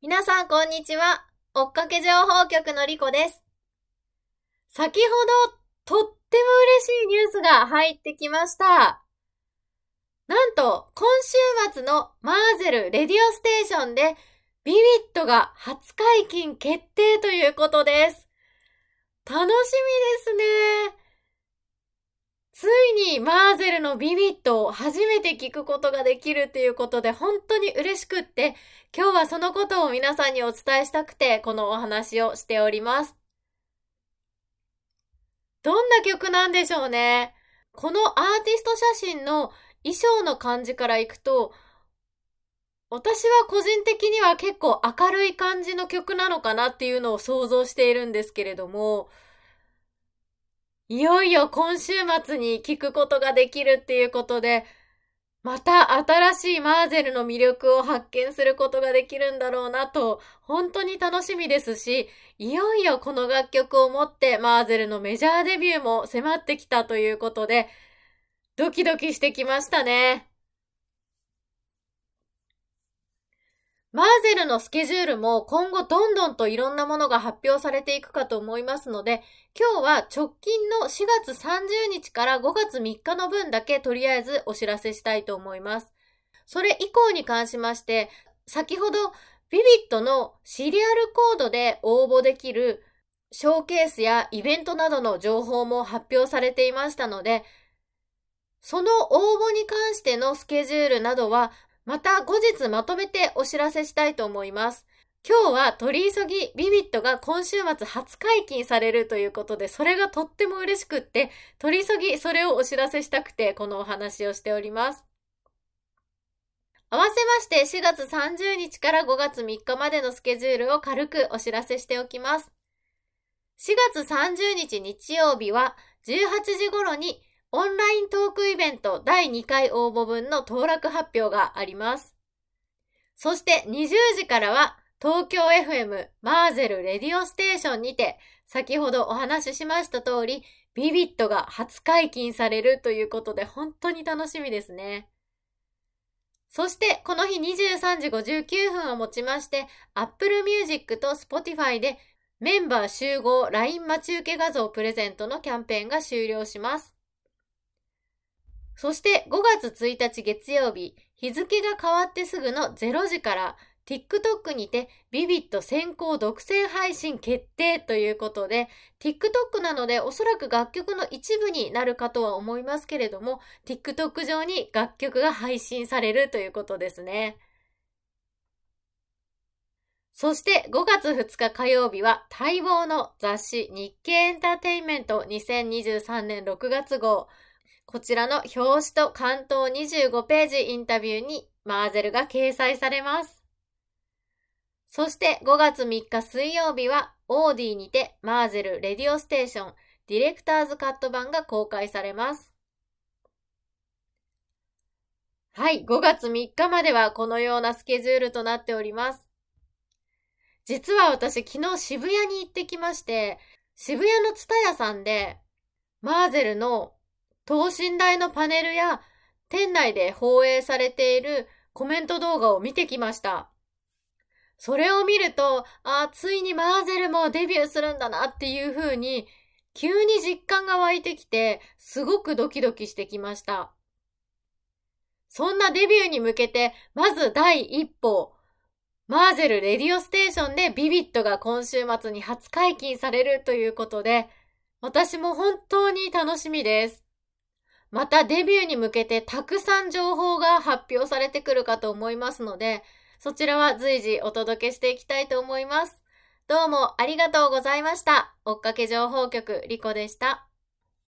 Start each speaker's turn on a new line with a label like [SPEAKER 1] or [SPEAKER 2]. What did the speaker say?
[SPEAKER 1] 皆さん、こんにちは。追っかけ情報局のりこです。先ほど、とっても嬉しいニュースが入ってきました。なんと、今週末のマーゼルレディオステーションで、ビビットが初解禁決定ということです。楽しみですね。ついにマーゼルのビビットを初めて聞くことができるということで、本当に嬉しくって、今日はそのことを皆さんにお伝えしたくて、このお話をしております。どんな曲なんでしょうね。このアーティスト写真の衣装の感じからいくと、私は個人的には結構明るい感じの曲なのかなっていうのを想像しているんですけれども、いよいよ今週末に聴くことができるっていうことで、また新しいマーゼルの魅力を発見することができるんだろうなと、本当に楽しみですし、いよいよこの楽曲をもってマーゼルのメジャーデビューも迫ってきたということで、ドキドキしてきましたね。マーゼルのスケジュールも今後どんどんといろんなものが発表されていくかと思いますので、今日は直近の4月30日から5月3日の分だけとりあえずお知らせしたいと思います。それ以降に関しまして、先ほどビビットのシリアルコードで応募できるショーケースやイベントなどの情報も発表されていましたので、その応募に関してのスケジュールなどはまた後日まとめてお知らせしたいと思います。今日は取り急ぎビビットが今週末初解禁されるということで、それがとっても嬉しくって、取り急ぎそれをお知らせしたくて、このお話をしております。合わせまして4月30日から5月3日までのスケジュールを軽くお知らせしておきます。4月30日日曜日は18時頃にオンライントークイベント第2回応募分の登落発表があります。そして20時からは東京 FM マーゼルレディオステーションにて先ほどお話ししました通りビビットが初解禁されるということで本当に楽しみですね。そしてこの日23時59分をもちまして Apple Music と Spotify でメンバー集合 LINE 待ち受け画像プレゼントのキャンペーンが終了します。そして5月1日月曜日、日付が変わってすぐの0時から、TikTok にてビビット先行独占配信決定ということで、TikTok なのでおそらく楽曲の一部になるかとは思いますけれども、TikTok 上に楽曲が配信されるということですね。そして5月2日火曜日は待望の雑誌日経エンターテインメント2023年6月号こちらの表紙と関東25ページインタビューにマーゼルが掲載されます。そして5月3日水曜日はオーディにてマーゼルレディオステーションディレクターズカット版が公開されます。はい、5月3日まではこのようなスケジュールとなっております。実は私昨日渋谷に行ってきまして、渋谷のツタヤさんでマーゼルの等身大のパネルや店内で放映されているコメント動画を見てきました。それを見ると、あ、ついにマーゼルもデビューするんだなっていう風に、急に実感が湧いてきて、すごくドキドキしてきました。そんなデビューに向けて、まず第一歩、マーゼルレディオステーションでビビットが今週末に初解禁されるということで、私も本当に楽しみです。またデビューに向けてたくさん情報が発表されてくるかと思いますので、そちらは随時お届けしていきたいと思います。どうもありがとうございました。追っかけ情報局リコでした。